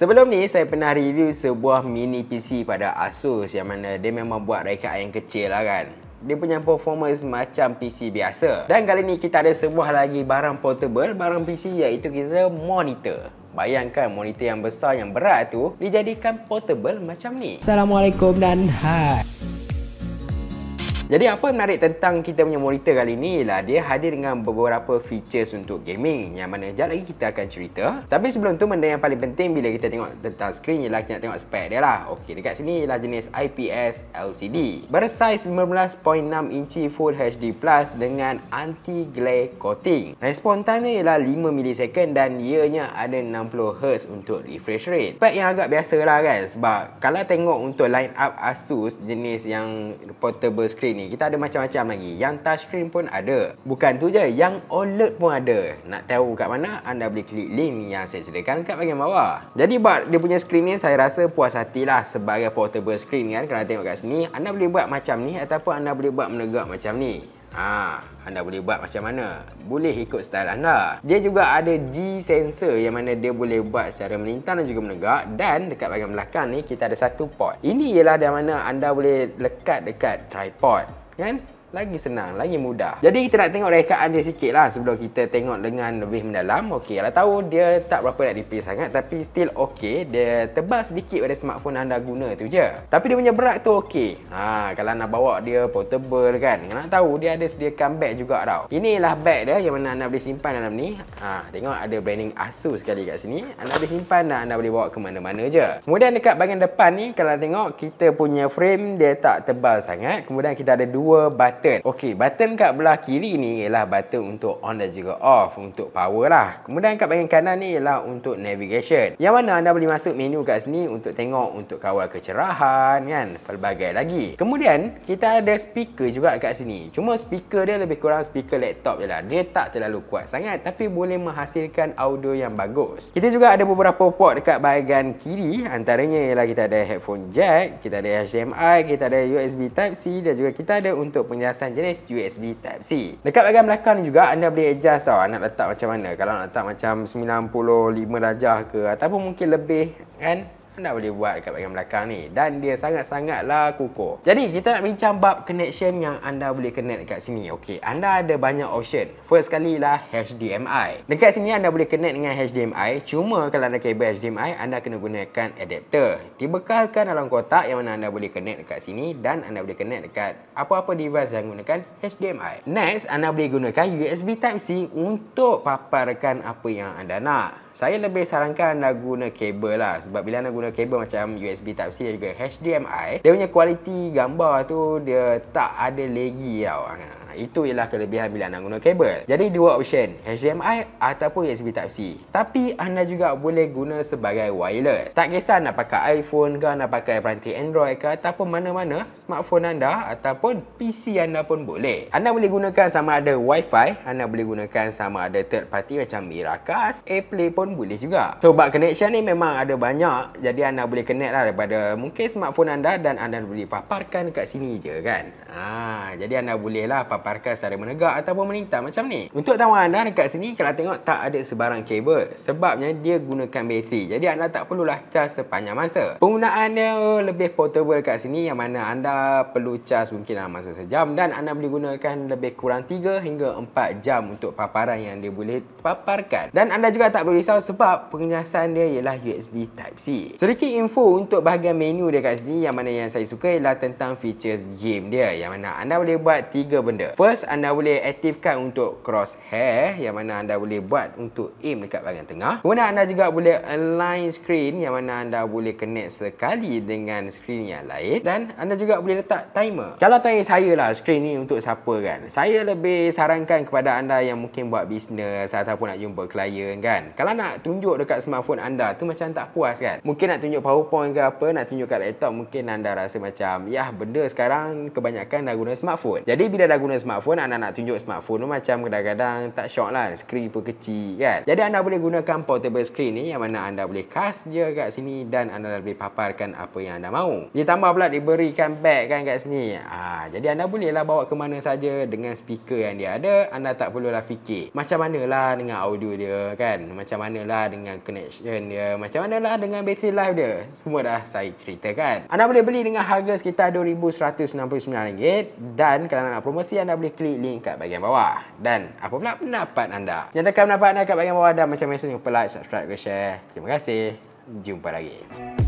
Sebelum ni saya pernah review sebuah mini PC pada Asus yang mana dia memang buat rekaan yang kecil lah kan. Dia punya performance macam PC biasa. Dan kali ni kita ada sebuah lagi barang portable, barang PC iaitu kita monitor. Bayangkan monitor yang besar yang berat tu dijadikan portable macam ni. Assalamualaikum dan hai. Jadi apa yang menarik tentang kita punya monitor kali ni ialah dia hadir dengan beberapa features untuk gaming yang mana sekejap lagi kita akan cerita. Tapi sebelum tu benda yang paling penting bila kita tengok tentang screen ialah kita nak tengok spek dia lah. Okey dekat sini ialah jenis IPS LCD. Bersaiz 15.6 inci Full HD Plus dengan anti glare coating. Respon time dia ialah 5 ms dan ianya ada 60Hz untuk refresh rate. Spek yang agak biasa lah kan sebab kalau tengok untuk line up Asus jenis yang portable screen sini kita ada macam-macam lagi yang touchscreen pun ada bukan tu je yang OLED pun ada nak tahu kat mana anda boleh klik link yang saya sediakan kat bagian bawah jadi buat dia punya screen ni saya rasa puas hatilah sebagai portable screen kan kalau tengok kat sini anda boleh buat macam ni ataupun anda boleh buat menegak macam ni Ha, anda boleh buat macam mana? Boleh ikut style anda. Dia juga ada G sensor yang mana dia boleh buat secara melintang dan juga menegak dan dekat bahagian belakang ni kita ada satu port. Ini ialah di mana anda boleh lekat dekat tripod, kan? lagi senang, lagi mudah. Jadi kita nak tengok rekaan dia sikit lah sebelum kita tengok dengan lebih mendalam. Okey, Alah tahu dia tak berapa nak dipis sangat tapi still okey. Dia tebal sedikit pada smartphone anda guna tu je. Tapi dia punya berat tu okey. Ha, kalau nak bawa dia portable kan. Nak tahu dia ada sediakan bag juga tau. Inilah bag dia yang mana anda boleh simpan dalam ni. Ha, tengok ada branding Asus sekali kat sini. Anda boleh simpan dan anda boleh bawa ke mana-mana je. Kemudian dekat bahagian depan ni kalau tengok kita punya frame dia tak tebal sangat. Kemudian kita ada dua batang button. Okey, button kat belah kiri ni ialah button untuk on dan juga off untuk power lah. Kemudian kat bahagian kanan ni ialah untuk navigation. Yang mana anda boleh masuk menu kat sini untuk tengok untuk kawal kecerahan kan, pelbagai lagi. Kemudian kita ada speaker juga kat sini. Cuma speaker dia lebih kurang speaker laptop je lah. Dia tak terlalu kuat sangat tapi boleh menghasilkan audio yang bagus. Kita juga ada beberapa port dekat bahagian kiri. Antaranya ialah kita ada headphone jack, kita ada HDMI, kita ada USB Type-C dan juga kita ada untuk penyelidikan pengasan jenis USB Type C. Dekat bahagian belakang ni juga anda boleh adjust tau nak letak macam mana. Kalau nak letak macam 95 darjah ke ataupun mungkin lebih kan anda boleh buat dekat bahagian belakang ni dan dia sangat-sangatlah kukuh. Jadi kita nak bincang bab connection yang anda boleh connect dekat sini. Okey, anda ada banyak option. First sekali lah HDMI. Dekat sini anda boleh connect dengan HDMI. Cuma kalau anda kabel HDMI, anda kena gunakan adapter. Dibekalkan dalam kotak yang mana anda boleh connect dekat sini dan anda boleh connect dekat apa-apa device yang gunakan HDMI. Next, anda boleh gunakan USB Type-C untuk paparkan apa yang anda nak. Saya lebih sarankan anda guna kabel lah Sebab bila anda guna kabel macam USB Type-C dan juga HDMI Dia punya kualiti gambar tu dia tak ada lagi tau ha, Itu ialah kelebihan bila anda guna kabel Jadi dua option HDMI ataupun USB Type-C Tapi anda juga boleh guna sebagai wireless Tak kisah nak pakai iPhone ke nak pakai peranti Android ke Ataupun mana-mana smartphone anda ataupun PC anda pun boleh Anda boleh gunakan sama ada Wi-Fi Anda boleh gunakan sama ada third party macam Miracast, Airplay pun pun boleh juga. Sebab so, connection ni memang ada banyak jadi anda boleh connect lah daripada mungkin smartphone anda dan anda boleh paparkan kat sini je kan. Ha, jadi anda boleh lah paparkan secara menegak ataupun melintang macam ni. Untuk tawaran anda dekat sini kalau tengok tak ada sebarang kabel sebabnya dia gunakan bateri. Jadi anda tak perlulah charge sepanjang masa. Penggunaannya lebih portable kat sini yang mana anda perlu cas mungkin dalam masa sejam dan anda boleh gunakan lebih kurang 3 hingga 4 jam untuk paparan yang dia boleh paparkan. Dan anda juga tak boleh risau sebab penyiasan dia ialah USB Type-C. Sedikit info untuk bahagian menu dia kat sini yang mana yang saya suka ialah tentang features game dia yang mana anda boleh buat tiga benda. First, anda boleh aktifkan untuk crosshair yang mana anda boleh buat untuk aim dekat bahagian tengah. Kemudian anda juga boleh align screen yang mana anda boleh connect sekali dengan screen yang lain dan anda juga boleh letak timer. Kalau tanya saya lah screen ni untuk siapa kan? Saya lebih sarankan kepada anda yang mungkin buat bisnes ataupun nak jumpa klien kan? Kalau nak tunjuk dekat smartphone anda tu macam tak puas kan. Mungkin nak tunjuk PowerPoint ke apa, nak tunjuk kat laptop, mungkin anda rasa macam yah benda sekarang kebanyakan dah guna smartphone. Jadi bila dah guna smartphone, anda nak tunjuk smartphone tu macam kadang-kadang tak syok lah. Skrin pun kecil kan. Jadi anda boleh gunakan portable screen ni yang mana anda boleh cast je kat sini dan anda boleh paparkan apa yang anda mahu. Ditambah tambah pula diberikan bag kan kat sini. Ah, ha, jadi anda boleh lah bawa ke mana saja dengan speaker yang dia ada. Anda tak perlulah fikir macam manalah dengan audio dia kan. Macam manalah dengan connection dia macam manalah dengan battery life dia semua dah saya ceritakan anda boleh beli dengan harga sekitar RM2,169 dan kalau nak promosi anda boleh klik link kat bahagian bawah dan apa pula pendapat anda nyatakan pendapat anda kat bahagian bawah dan macam biasa jumpa like, subscribe, share terima kasih jumpa lagi